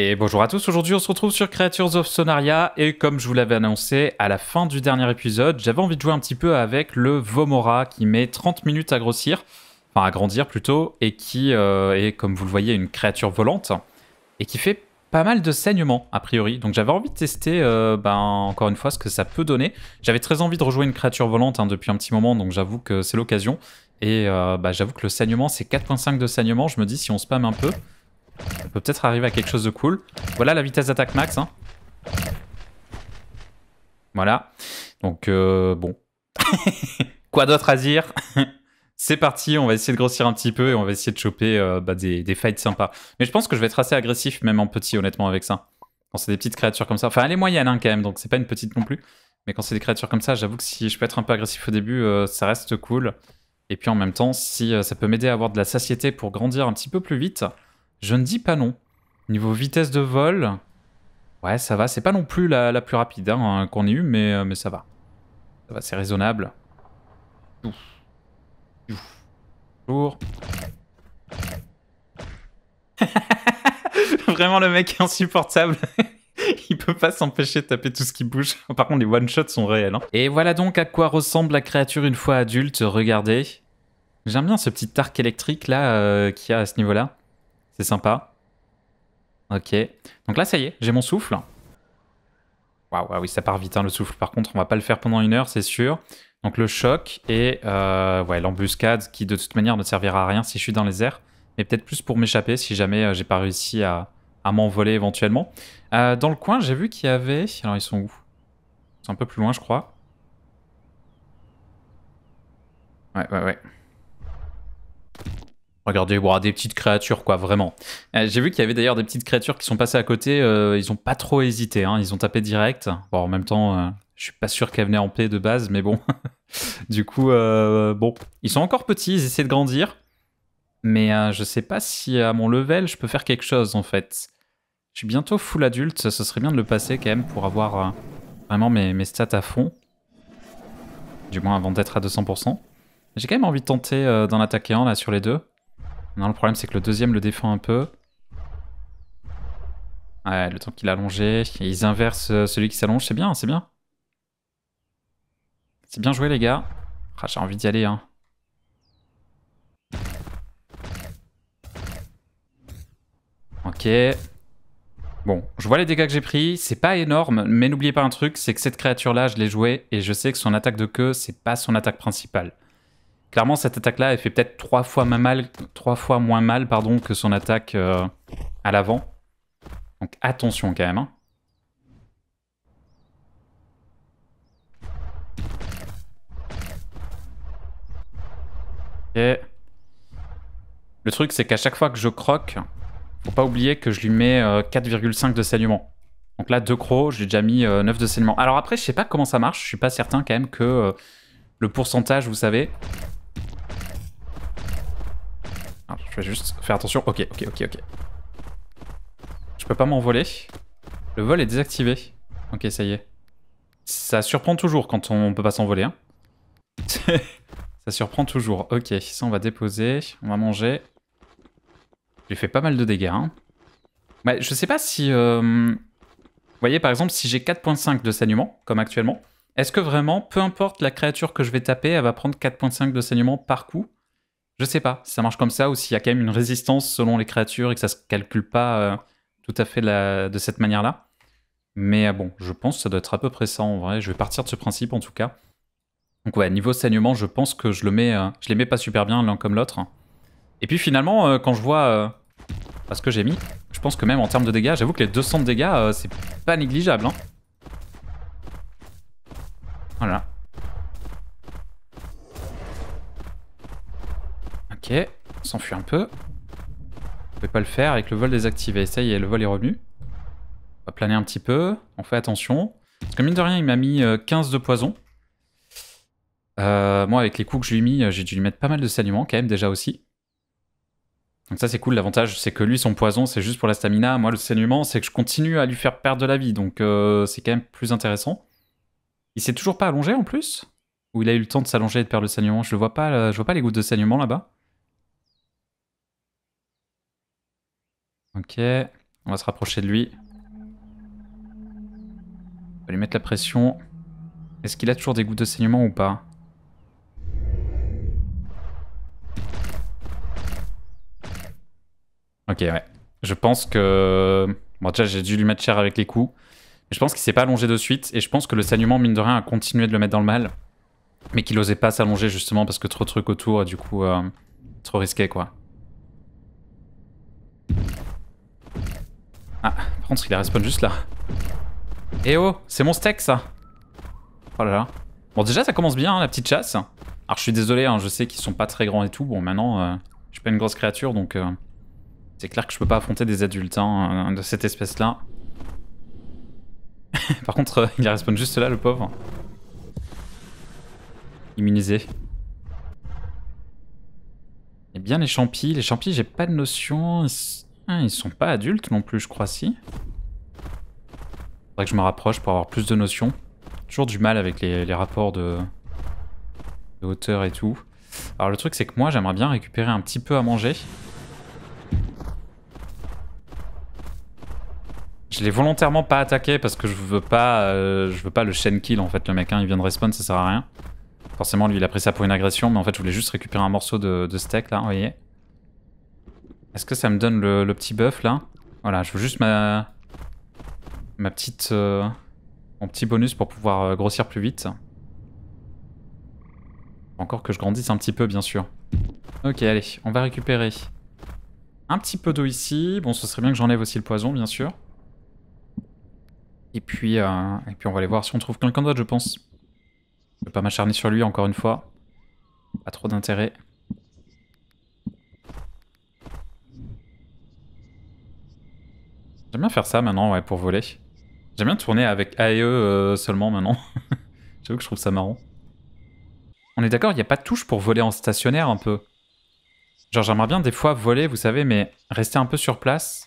Et bonjour à tous, aujourd'hui on se retrouve sur Creatures of Sonaria et comme je vous l'avais annoncé à la fin du dernier épisode, j'avais envie de jouer un petit peu avec le Vomora qui met 30 minutes à grossir, enfin à grandir plutôt, et qui euh, est comme vous le voyez une créature volante et qui fait pas mal de saignements a priori. Donc j'avais envie de tester euh, ben, encore une fois ce que ça peut donner. J'avais très envie de rejouer une créature volante hein, depuis un petit moment donc j'avoue que c'est l'occasion. Et euh, ben, j'avoue que le saignement c'est 4.5 de saignement, je me dis si on spam un peu... On peut peut-être arriver à quelque chose de cool. Voilà la vitesse d'attaque max. Hein. Voilà. Donc, euh, bon. Quoi d'autre à dire C'est parti, on va essayer de grossir un petit peu et on va essayer de choper euh, bah, des, fights sympas. Mais je pense que je vais être assez agressif, même en petit, honnêtement, avec ça. Quand c'est des petites créatures comme ça. Enfin, elle est moyenne hein, quand même, donc c'est pas une petite non plus. Mais quand c'est des créatures comme ça, j'avoue que si je peux être un peu agressif au début, euh, ça reste cool. Et puis en même temps, si ça peut m'aider à avoir de la satiété pour grandir un petit peu plus vite, je ne dis pas non. Niveau vitesse de vol, ouais, ça va. C'est pas non plus la, plus rapide hein, qu'on ait eu, mais, euh, mais ça va. Ça va, c'est raisonnable. Ouf. Vraiment, le mec est insupportable. il peut pas s'empêcher de taper tout ce qui bouge. Par contre, les one-shots sont réels. Hein. Et voilà donc à quoi ressemble la créature une fois adulte. Regardez. J'aime bien ce petit arc électrique là euh, qu'il y a à ce niveau-là. C'est sympa. Ok. Donc là, ça y est, j'ai mon souffle. Waouh, ah oui, ça part vite hein, le souffle. Par contre, on va pas le faire pendant une heure, c'est sûr. Donc le choc et euh, l'embuscade qui de toute manière ne servira à rien si je suis dans les airs. Mais peut-être plus pour m'échapper si jamais euh, j'ai pas réussi à, m'envoler éventuellement. Euh, dans le coin, j'ai vu qu'il y avait... Alors ils sont où C'est un peu plus loin, je crois. Ouais, ouais, ouais. Regardez, des petites créatures, quoi, vraiment. Euh, j'ai vu qu'il y avait d'ailleurs des petites créatures qui sont passées à côté. Euh, ils ont pas trop hésité, hein, ils ont tapé direct. Bon, en même temps, euh, je suis pas sûr qu'elles venaient en paix de base, mais bon. du coup, bon, ils sont encore petits, ils essaient de grandir. Mais je sais pas si à mon level, je peux faire quelque chose, en fait. Je suis bientôt full adulte, ce serait bien de le passer quand même pour avoir vraiment mes, mes stats à fond. Du moins avant d'être à 200%. J'ai quand même envie de tenter d'en attaquer un là sur les deux. Non, le problème, c'est que le deuxième le défend un peu. Ouais, le temps qu'il a allongé. Et ils inversent euh, celui qui s'allonge. C'est bien, c'est bien. C'est bien joué, les gars. Ah, J'ai envie d'y aller, hein. Ok. Bon, je vois les dégâts que j'ai pris, c'est pas énorme, mais n'oubliez pas un truc, c'est que cette créature-là, je l'ai jouée, et je sais que son attaque de queue, c'est pas son attaque principale. Clairement, cette attaque-là, elle fait peut-être trois fois moins mal, trois fois moins mal pardon, que son attaque euh, à l'avant. Donc attention quand même. Hein. Le truc, c'est qu'à chaque fois que je croque, faut pas oublier que je lui mets 4,5 euh, de saignement. Donc là, 2 crocs, j'ai déjà mis 9 euh, de saignement. Alors après, je sais pas comment ça marche, je suis pas certain quand même que le pourcentage, vous savez, vais juste faire attention. Ok, ok, ok, ok. Je peux pas m'envoler. Le vol est désactivé. Ok, ça y est. Ça surprend toujours quand on peut pas s'envoler. Hein. ça surprend toujours. Ok, ça on va déposer. On va manger. J'ai fait pas mal de dégâts. Hein. je sais pas si... Vous euh, voyez, par exemple, si j'ai 4.5 de saignement, comme actuellement, est-ce que vraiment, peu importe la créature que je vais taper, elle va prendre 4.5 de saignement par coup je sais pas si ça marche comme ça ou s'il y a quand même une résistance selon les créatures et que ça se calcule pas euh, tout à fait de cette manière-là. Mais euh, bon, je pense que ça doit être à peu près ça en vrai. Je vais partir de ce principe en tout cas. Donc ouais, niveau saignement, je pense que je le mets, euh, je les mets pas super bien l'un comme l'autre. Et puis finalement, quand je vois ce que j'ai mis, je pense que même en termes de dégâts, j'avoue que les 200 de dégâts, c'est pas négligeable. Hein. Voilà. Ok, on s'enfuit un peu. On peut pas le faire avec le vol désactivé. Ça y est, le vol est revenu. On va planer un petit peu. On fait attention. Parce que mine de rien, il m'a mis 15 euh, de poison. Euh, moi, avec les coups que je lui ai mis, euh, j'ai dû lui mettre pas mal de saignements quand même déjà aussi. Donc ça c'est cool, l'avantage c'est que lui son poison c'est juste pour la stamina, moi le saignement c'est que je continue à lui faire perdre de la vie, donc c'est quand même plus intéressant. Il s'est toujours pas allongé en plus Ou il a eu le temps de s'allonger et de perdre le saignement Je vois pas, je vois pas les gouttes de saignement là-bas. Ok, on va se rapprocher de lui. On va lui mettre la pression. Est-ce qu'il a toujours des gouttes de saignement ou pas Ok, ouais. Je pense que... Bon, déjà, j'ai dû lui mettre cher avec les coups. je pense qu'il s'est pas allongé de suite. Et je pense que le saignement, mine de rien, a continué de le mettre dans le mal. Mais qu'il osait pas s'allonger, justement, parce que trop de trucs autour. Et du coup, euh, trop risqué, quoi. Ah, par contre, il respawn juste là. Eh oh, c'est mon steak ça Oh là là. Bon, déjà, ça commence bien, hein, la petite chasse. Alors, je suis désolé, hein, je sais qu'ils sont pas très grands et tout. Bon, maintenant, euh, je suis pas une grosse créature, donc euh, c'est clair que je peux pas affronter des adultes hein, euh, de cette espèce-là. par contre, il respawn juste là, le pauvre. Immunisé. Et bien, les champis, les champis, j'ai pas de notion. Ah, ils sont pas adultes non plus, je crois, si. Faudrait que je me rapproche pour avoir plus de notions. Toujours du mal avec les, rapports de, hauteur et tout. Alors le truc, c'est que moi, j'aimerais bien récupérer un petit peu à manger. Je l'ai volontairement pas attaqué parce que je veux pas, euh, je veux pas le chain kill en fait. Le mec, hein. il vient de respawn, ça sert à rien. Forcément, lui, il a pris ça pour une agression, mais en fait, je voulais juste récupérer un morceau de steak là, vous voyez. Est-ce que ça me donne le, petit buff là Voilà, je veux juste ma, ma petite, euh, mon petit bonus pour pouvoir euh, grossir plus vite. Encore que je grandisse un petit peu bien sûr. Ok, allez, on va récupérer un petit peu d'eau ici. Bon, ce serait bien que j'enlève aussi le poison bien sûr. Et puis, euh, et puis on va aller voir si on trouve quelqu'un d'autre je pense. Je ne vais pas m'acharner sur lui encore une fois. Pas trop d'intérêt. J'aime bien faire ça maintenant, ouais, pour voler. J'aime bien tourner avec AE euh, seulement maintenant. J'avoue que je trouve ça marrant. On est d'accord, il n'y a pas de touche pour voler en stationnaire un peu. Genre j'aimerais bien des fois voler, vous savez, mais rester un peu sur place.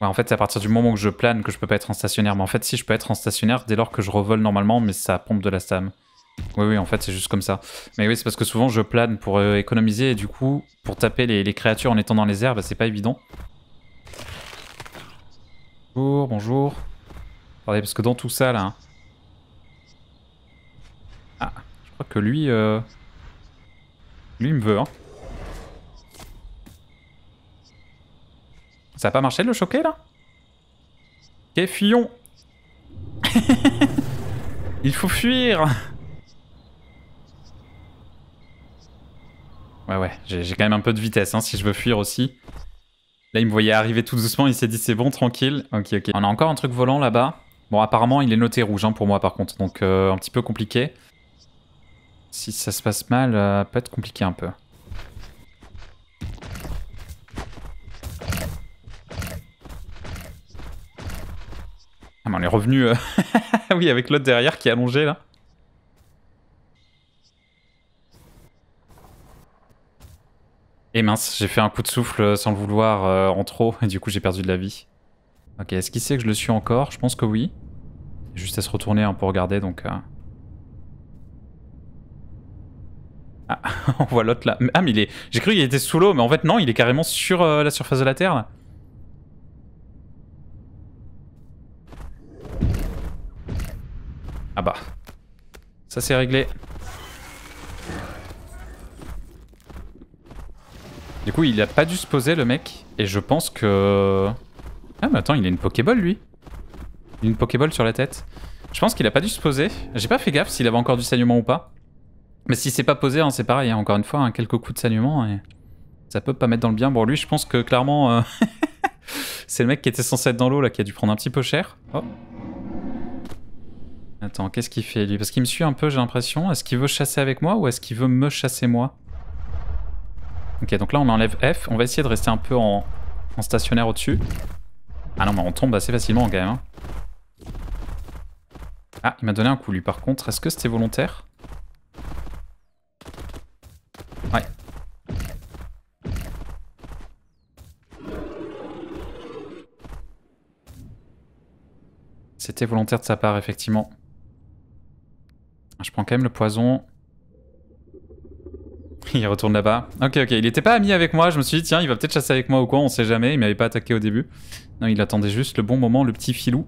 Ouais, en fait, c'est à partir du moment où je plane que je peux pas être en stationnaire. Mais en fait, si, je peux être en stationnaire dès lors que je revole normalement, mais ça pompe de la stam. Oui, oui, en fait, c'est juste comme ça. Mais oui, c'est parce que souvent, je plane pour euh, économiser, et du coup, pour taper les, créatures en étant dans les herbes, c'est pas évident. Bonjour, bonjour. Attendez, parce que dans tout ça, là... Hein. Ah, je crois que lui... Euh, lui, il me veut, hein. Ça a pas marché de le choquer, là Ok, fuyons Il faut fuir Ouais, ouais, j'ai quand même un peu de vitesse, hein, si je veux fuir aussi. Là, il me voyait arriver tout doucement, il s'est dit c'est bon, tranquille. Ok, ok. On a encore un truc volant là-bas. Bon, apparemment, il est noté rouge hein, pour moi par contre, donc euh, un petit peu compliqué. Si ça se passe mal, euh, peut être compliqué un peu. Ah, mais on est revenu, euh, oui, avec l'autre derrière qui est allongé là. Et eh mince, j'ai fait un coup de souffle euh, sans le vouloir euh, en trop, et du coup j'ai perdu de la vie. Ok, est-ce qu'il sait que je le suis encore Je pense que oui. Juste à se retourner hein, pour regarder, donc... Euh. Ah, on voit l'autre là. Ah mais il est... J'ai cru qu'il était sous l'eau, mais en fait non, il est carrément sur la surface de la Terre là. Ah bah. Ça c'est réglé. Du coup, il a pas dû se poser, le mec. Et je pense que... Ah, mais attends, il a une Pokéball, lui. une Pokéball sur la tête. Je pense qu'il a pas dû se poser. J'ai pas fait gaffe s'il avait encore du saignement ou pas. Mais s'il s'est pas posé, hein, c'est pareil. Hein, encore une fois, hein, quelques coups de saignement et ça peut pas mettre dans le bien. Bon, lui, je pense que clairement, euh, c'est le mec qui était censé être dans l'eau, là, qui a dû prendre un petit peu cher. Oh. Attends, qu'est-ce qu'il fait, lui Parce qu'il me suit un peu, j'ai l'impression. Est-ce qu'il veut chasser avec moi ou est-ce qu'il veut me chasser, moi Ok, donc là on enlève F. On va essayer de rester un peu en, stationnaire au-dessus. Ah non, mais on tombe assez facilement quand même. Hein. Ah, il m'a donné un coup lui par contre. Est-ce que c'était volontaire Ouais. C'était volontaire de sa part, effectivement. Je prends quand même le poison. Il retourne là-bas. Ok, ok. Il était pas ami avec moi. Je me suis dit, tiens, il va peut-être chasser avec moi ou quoi. On sait jamais. Il m'avait pas attaqué au début. Non, il attendait juste le bon moment, le petit filou.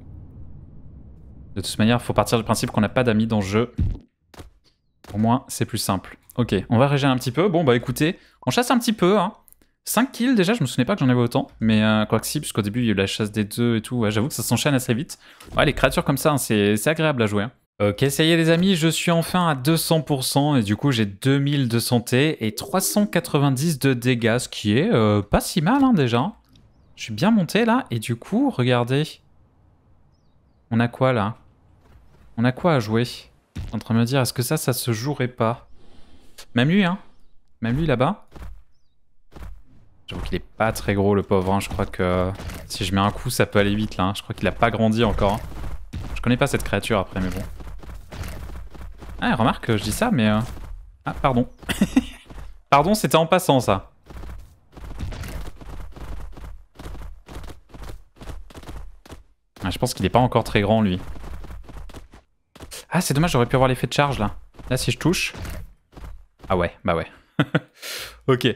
De toute manière, faut partir du principe qu'on n'a pas d'amis dans le jeu. Pour moi, c'est plus simple. Ok, on va régénérer un petit peu. Bon, bah écoutez, on chasse un petit peu. Hein. 5 kills déjà, je me souvenais pas que j'en avais autant. Mais euh, quoi que si, puisqu'au début, il y a la chasse des deux et tout. J'avoue que ça s'enchaîne assez vite. Ouais, les créatures comme ça, hein, c'est agréable à jouer. Hein. Ok, ça y est les amis, je suis enfin à 200% et du coup j'ai 2000 de santé et 390 de dégâts, ce qui est euh, pas si mal hein, déjà. Je suis bien monté là et du coup, regardez. On a quoi là On a quoi à jouer Je suis en train de me dire, est-ce que ça, ça se jouerait pas Même lui, hein Même lui là-bas J'avoue qu'il est pas très gros le pauvre, hein. je crois que si je mets un coup ça peut aller vite là, hein. je crois qu'il a pas grandi encore. Je connais pas cette créature après mais bon. Ah, remarque, je dis ça, mais... Euh, ah, pardon. pardon, c'était en passant, ça. Ah, je pense qu'il est pas encore très grand, lui. Ah, c'est dommage, j'aurais pu avoir l'effet de charge, là. Là, si je touche... Ah ouais, bah ouais. ok.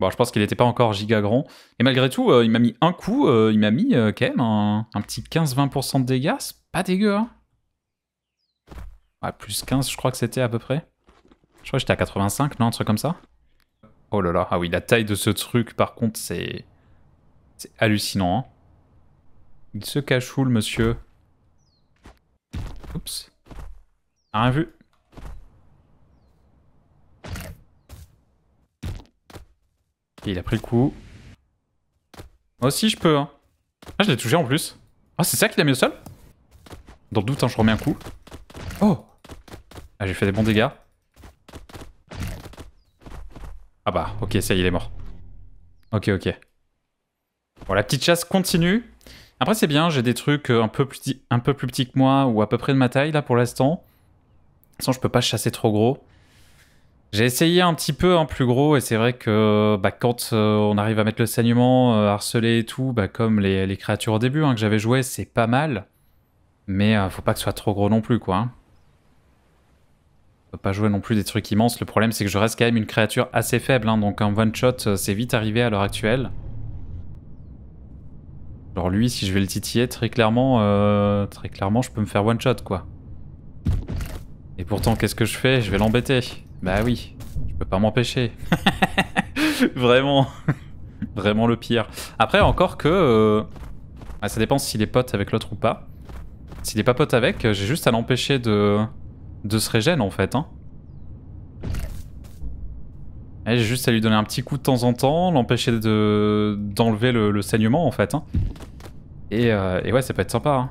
Bon, je pense qu'il n'était pas encore giga grand. Et malgré tout, euh, il m'a mis un coup, euh, il m'a mis quand même un, un petit 15-20% de dégâts. C'est pas dégueu, hein ah, plus 15, je crois que c'était à peu près. Je crois que j'étais à 85, non, un truc comme ça Oh là là, ah oui, la taille de ce truc, par contre, c'est... C'est hallucinant. Hein. Il se cache où, le monsieur Oups. Rien vu. Et il a pris le coup. Moi aussi, je peux. Hein. Ah, je l'ai touché en plus. Ah, c'est ça qu'il a mis au sol Dans le doute, hein, je remets un coup. Oh ah, j'ai fait des bons dégâts. Ah bah, ok, ça y est, il est mort. Ok, ok. Bon, la petite chasse continue. Après, c'est bien, j'ai des trucs euh, un peu, plus, un peu plus petits que moi, ou à peu près de ma taille, là, pour l'instant. De toute je peux pas chasser trop gros. J'ai essayé un petit peu hein, plus gros, et c'est vrai que bah, quand euh, on arrive à mettre le saignement, euh, harceler et tout, bah, comme les, créatures au début hein, que j'avais joué, c'est pas mal. Mais faut pas que ce soit trop gros non plus, quoi. Hein pas jouer non plus des trucs immenses. Le problème, c'est que je reste quand même une créature assez faible, hein. donc un one-shot, euh, c'est vite arrivé à l'heure actuelle. Alors lui, si je vais le titiller, très clairement, euh, très clairement, je peux me faire one-shot, quoi. Et pourtant, qu'est-ce que je fais Je vais l'embêter. Bah oui, je peux pas m'empêcher. Vraiment. Vraiment le pire. Après, encore que... Euh, bah, ça dépend s'il est pote avec l'autre ou pas. S'il est pas pote avec, j'ai juste à l'empêcher de de se régène en fait. Hein. Eh, j'ai juste à lui donner un petit coup de temps en temps, l'empêcher d'enlever le, saignement en fait. Hein. Euh, et, ouais, ça peut être sympa. Hein.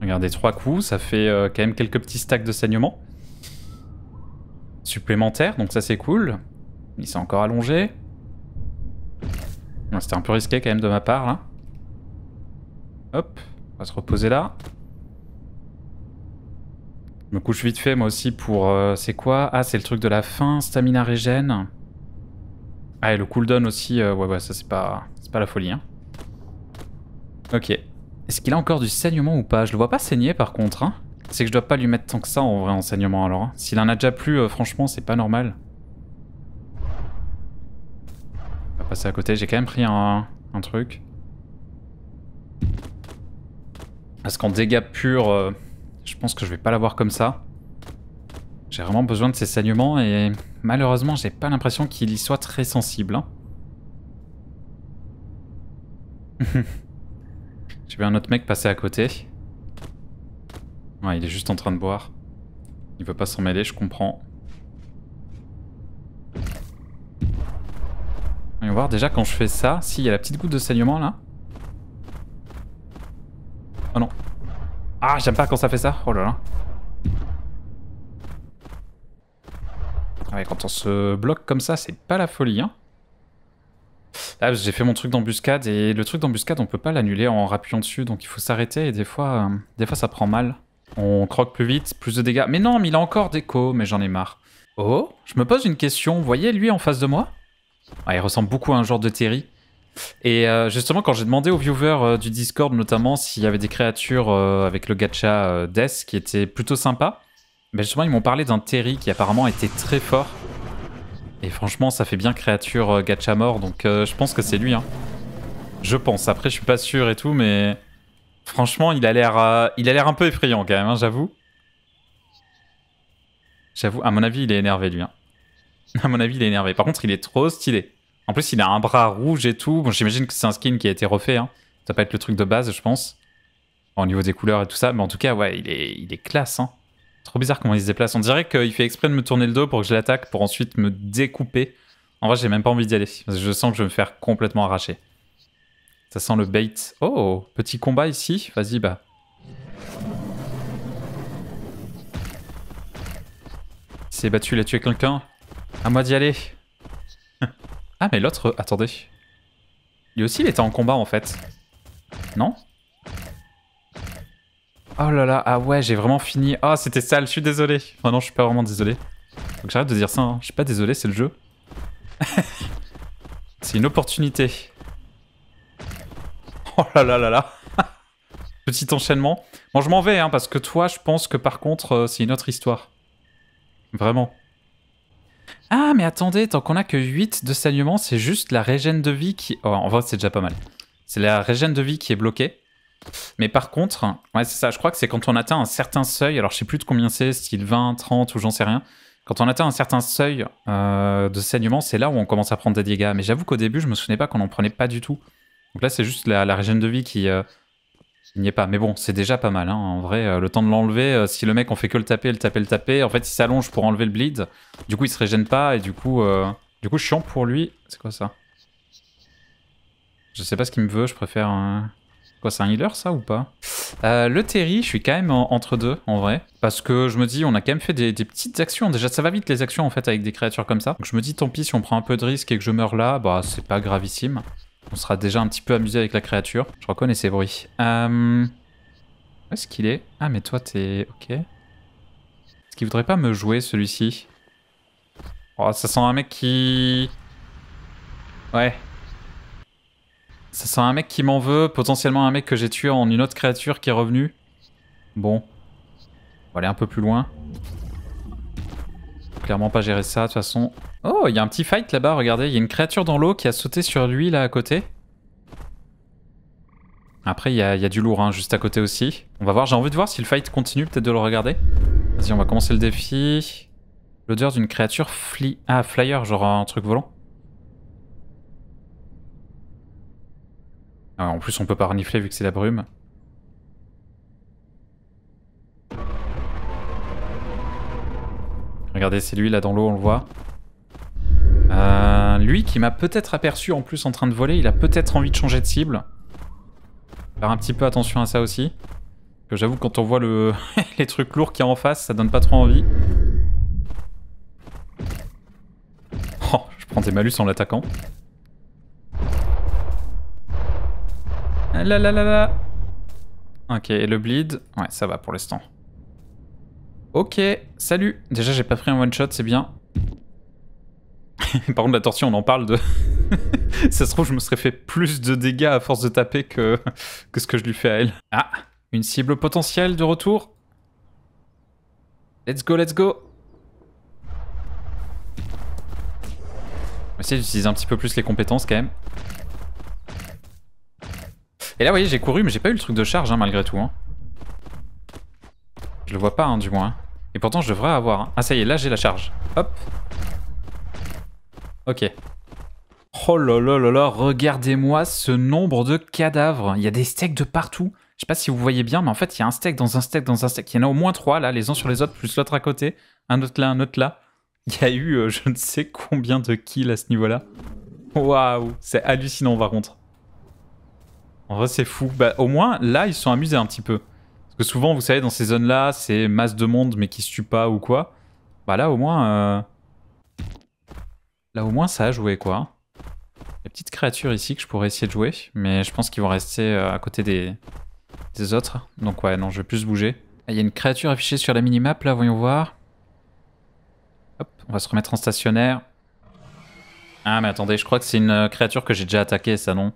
Regardez, trois coups, ça fait euh, quand même quelques petits stacks de saignement. Supplémentaires, donc ça c'est cool. Il s'est encore allongé. C'était un peu risqué quand même de ma part là. Hop, on va se reposer là. Je me couche vite fait moi aussi pour... Euh, c'est quoi Ah c'est le truc de la fin, stamina régène. Ah et le cooldown aussi, euh, ouais ouais ça c'est pas, C'est pas la folie. Hein. Ok. Est-ce qu'il a encore du saignement ou pas Je le vois pas saigner par contre. Hein. C'est que je dois pas lui mettre tant que ça en vrai en saignement alors. Hein. S'il en a déjà plus, euh, franchement c'est pas normal. On va passer à côté, j'ai quand même pris un truc. Parce qu'en dégâts purs, euh, je pense que je vais pas l'avoir comme ça. J'ai vraiment besoin de ces saignements et malheureusement, j'ai pas l'impression qu'il y soit très sensible. Hein. j'ai vu un autre mec passer à côté. Ouais, il est juste en train de boire. Il veut pas s'en mêler, je comprends. Voyons voir déjà quand je fais ça, s'il y a la petite goutte de saignement là. Oh non. Ah, j'aime pas quand ça fait ça. Oh là là. Ouais, quand on se bloque comme ça, c'est pas la folie, hein. Ah, j'ai fait mon truc d'embuscade et le truc d'embuscade, on peut pas l'annuler en rappuyant dessus, donc il faut s'arrêter et des fois, euh, des fois ça prend mal. On croque plus vite, plus de dégâts. Mais non, mais il a encore déco, mais j'en ai marre. Oh, je me pose une question. Vous voyez lui en face de moi ah, Il ressemble beaucoup à un genre de Terry. Et euh, justement, quand j'ai demandé aux viewers euh, du Discord notamment s'il y avait des créatures euh, avec le gacha Death qui étaient plutôt sympas, mais ben, justement ils m'ont parlé d'un Terry qui apparemment était très fort. Et franchement, ça fait bien créature gacha mort, donc je pense que c'est lui. Hein. Je pense. Après, je suis pas sûr et tout, mais franchement, il a l'air, il a l'air un peu effrayant quand même, hein, j'avoue. J'avoue, à mon avis, il est énervé lui. Hein. À mon avis, il est énervé. Par contre, il est trop stylé. En plus, il a un bras rouge et tout. Bon, j'imagine que c'est un skin qui a été refait. Hein. Ça peut être le truc de base, je pense. au niveau des couleurs et tout ça. Mais en tout cas, ouais, il est, il est classe. Hein. Trop bizarre comment il se déplace. On dirait qu'il fait exprès de me tourner le dos pour que je l'attaque, pour ensuite me découper. En vrai, j'ai même pas envie d'y aller. je sens que je vais me faire complètement arracher. Ça sent le bait. Oh, petit combat ici. Vas-y, bah. Il s'est battu, il a tué quelqu'un. À moi d'y aller. Ah mais l'autre, euh, attendez. Lui aussi il était en combat en fait. Non Oh là là, ah ouais, j'ai vraiment fini. Ah, oh, c'était sale, je suis désolé. Enfin oh non, je suis pas vraiment désolé. Faut que j'arrête de dire ça, hein. je suis pas désolé, c'est le jeu. c'est une opportunité. Oh là là là là Petit enchaînement. Bon, je m'en vais, hein, parce que toi, je pense que par contre, euh, c'est une autre histoire. Vraiment. Ah, mais attendez, tant qu'on a que 8 de saignement, c'est juste la régène de vie qui... Oh, en vrai, c'est déjà pas mal. C'est la régène de vie qui est bloquée. Mais par contre, ouais, c'est ça, je crois que c'est quand on atteint un certain seuil, alors je sais plus de combien c'est, style 20, 30 ou j'en sais rien. Quand on atteint un certain seuil euh, de saignement, c'est là où on commence à prendre des dégâts. Mais j'avoue qu'au début, je me souvenais pas qu'on en prenait pas du tout. Donc là, c'est juste la, la régène de vie qui, euh, il n'y est pas. Mais bon, c'est déjà pas mal. Hein. En vrai, euh, le temps de l'enlever, euh, si le mec on fait que le taper, le taper, le taper, en fait, il s'allonge pour enlever le bleed. Du coup, il se régène pas et du coup, euh, du coup, chiant pour lui. C'est quoi ça Je sais pas ce qu'il me veut. Je préfère. Un... Quoi, c'est un healer ça ou pas Le Terry, je suis quand même entre deux en vrai. Parce que je me dis, on a quand même fait des, des, petites actions. Déjà, ça va vite les actions en fait avec des créatures comme ça. Donc je me dis, tant pis si on prend un peu de risque et que je meurs là, bah c'est pas gravissime. On sera déjà un petit peu amusé avec la créature. Je reconnais ses bruits. Euh, où est-ce qu'il est Ah, mais toi, t'es... Ok. Est-ce qu'il voudrait pas me jouer, celui-ci Oh, ça sent un mec qui... Ouais. Ça sent un mec qui m'en veut, potentiellement un mec que j'ai tué en une autre créature qui est revenue. Bon. On va aller un peu plus loin clairement pas gérer ça, de toute façon. Oh, il y a un petit fight là-bas, regardez. Il y a une créature dans l'eau qui a sauté sur lui, là, à côté. Après, il y, a, du lourd, hein, juste à côté aussi. On va voir, j'ai envie de voir si le fight continue, peut-être de le regarder. Vas-y, on va commencer le défi. L'odeur d'une créature fly... Ah, flyer, genre un truc volant. Ah, en plus, on peut pas renifler vu que c'est la brume. Regardez, c'est lui là dans l'eau, on le voit. Euh, lui qui m'a peut-être aperçu en plus en train de voler, il a peut-être envie de changer de cible. Faire un petit peu attention à ça aussi. Que j'avoue, quand on voit les trucs lourds qu'il y a en face, ça donne pas trop envie. Oh, je prends des malus en l'attaquant. Là là là là Ok, et le bleed Ouais, ça va pour l'instant. Ok, salut Déjà j'ai pas pris un one shot, c'est bien. Par contre, la tortue on en parle de... ça se trouve, je me serais fait plus de dégâts à force de taper que, que ce que je lui fais à elle. Ah, une cible potentielle de retour. Let's go, let's go On va essayer d'utiliser un petit peu plus les compétences quand même. Et là, vous voyez, j'ai couru, mais j'ai pas eu le truc de charge, hein, malgré tout. Hein. Je le vois pas, hein, du moins. Et pourtant, je devrais avoir. Hein. Ah, ça y est, là, j'ai la charge. Hop. Ok. Oh là là là là, regardez-moi ce nombre de cadavres. Il y a des steaks de partout. Je sais pas si vous voyez bien, mais en fait, il y a un steak dans un steak dans un steak. Il y en a au moins trois, là, les uns sur les autres, plus l'autre à côté. Un autre là, un autre là. Il y a eu euh, je ne sais combien de kills à ce niveau-là. Waouh, c'est hallucinant par contre. En vrai, c'est fou. Bah, au moins, là, ils se sont amusés un petit peu. Parce que souvent, vous savez, dans ces zones-là, c'est masse de monde mais qui se tue pas ou quoi. Bah là, au moins... Euh, là, au moins, ça a joué, quoi. Il y a petite créature ici que je pourrais essayer de jouer, mais je pense qu'ils vont rester euh, à côté des... des autres. Donc ouais, non, je vais plus bouger. Ah, il y a une créature affichée sur la minimap, là, voyons voir. Hop, on va se remettre en stationnaire. Ah mais attendez, je crois que c'est une euh, créature que j'ai déjà attaquée, ça non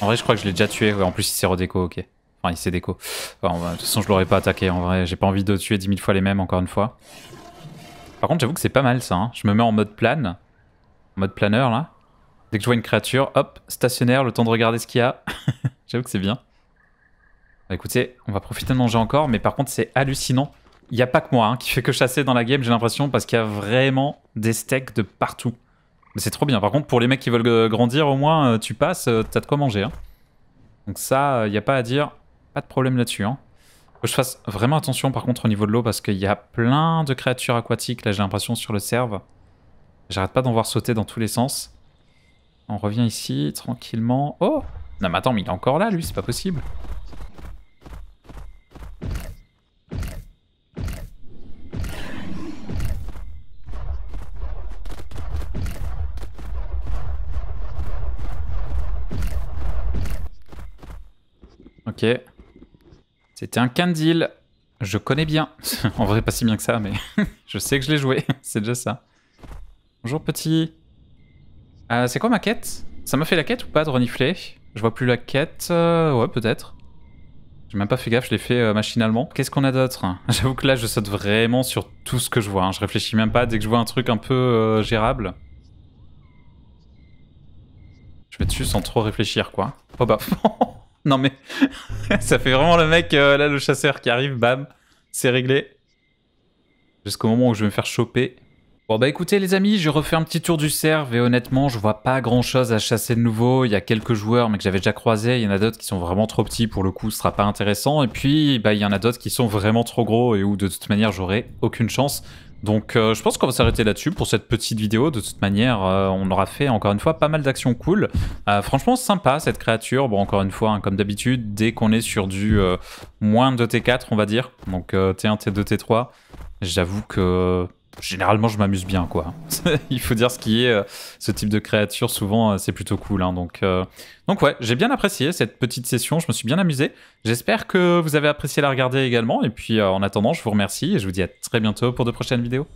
En vrai, je crois que je l'ai déjà tué. Ouais, en plus, il s'est redéco, ok. Enfin, s'est déco. de toute façon, je l'aurais pas attaqué en vrai. J'ai pas envie de tuer 10 000 fois les mêmes, encore une fois. Par contre, j'avoue que c'est pas mal ça. Hein. Je me mets en mode plane. mode planeur là. Dès que je vois une créature, hop, stationnaire, le temps de regarder ce qu'il y a. j'avoue que c'est bien. Bah, écoutez, on va profiter de manger encore, mais par contre, c'est hallucinant. Il n'y a pas que moi hein, qui fait que chasser dans la game, j'ai l'impression, parce qu'il y a vraiment des steaks de partout. Mais c'est trop bien. Par contre, pour les mecs qui veulent euh, grandir, au moins, euh, tu passes, euh, t'as de quoi manger. Hein. Donc ça, il n'y a pas à dire de problème là-dessus. Hein. Faut que je fasse vraiment attention par contre au niveau de l'eau parce qu'il y a plein de créatures aquatiques, là j'ai l'impression, sur le serve. J'arrête pas d'en voir sauter dans tous les sens. On revient ici, tranquillement. Oh Non mais attends, mais il est encore là lui, c'est pas possible. Ok. C'était un Candil. Je connais bien. en vrai, pas si bien que ça, mais je sais que je l'ai joué. C'est déjà ça. Bonjour, petit. Euh, c'est quoi ma quête Ça m'a fait la quête ou pas de renifler Je vois plus la quête. Euh, ouais, peut-être. J'ai même pas fait gaffe, je l'ai fait euh, machinalement. Qu'est-ce qu'on a d'autre J'avoue que là, je saute vraiment sur tout ce que je vois. Hein. Je réfléchis même pas dès que je vois un truc un peu gérable. Je vais dessus sans trop réfléchir, quoi. Oh bah... Non mais, ça fait vraiment le mec, euh, là, le chasseur qui arrive, bam, c'est réglé. Jusqu'au moment où je vais me faire choper. Bon bah écoutez les amis, je refais un petit tour du serve et honnêtement je vois pas grand chose à chasser de nouveau. Il y a quelques joueurs mais que j'avais déjà croisés, il y en a d'autres qui sont vraiment trop petits pour le coup, ce sera pas intéressant. Et puis bah, il y en a d'autres qui sont vraiment trop gros et où de toute manière j'aurai aucune chance. Donc euh, je pense qu'on va s'arrêter là-dessus pour cette petite vidéo. De toute manière, euh, on aura fait encore une fois pas mal d'actions cool. Euh, franchement, sympa cette créature. Bon, encore une fois, hein, comme d'habitude, dès qu'on est sur du moins de T4, on va dire, donc T1, T2, T3, j'avoue que généralement je m'amuse bien quoi. Il faut dire ce qui est euh, ce type de créature souvent euh, c'est plutôt cool hein. donc euh, donc ouais, j'ai bien apprécié cette petite session, je me suis bien amusé. J'espère que vous avez apprécié la regarder également et puis en attendant, je vous remercie et je vous dis à très bientôt pour de prochaines vidéos.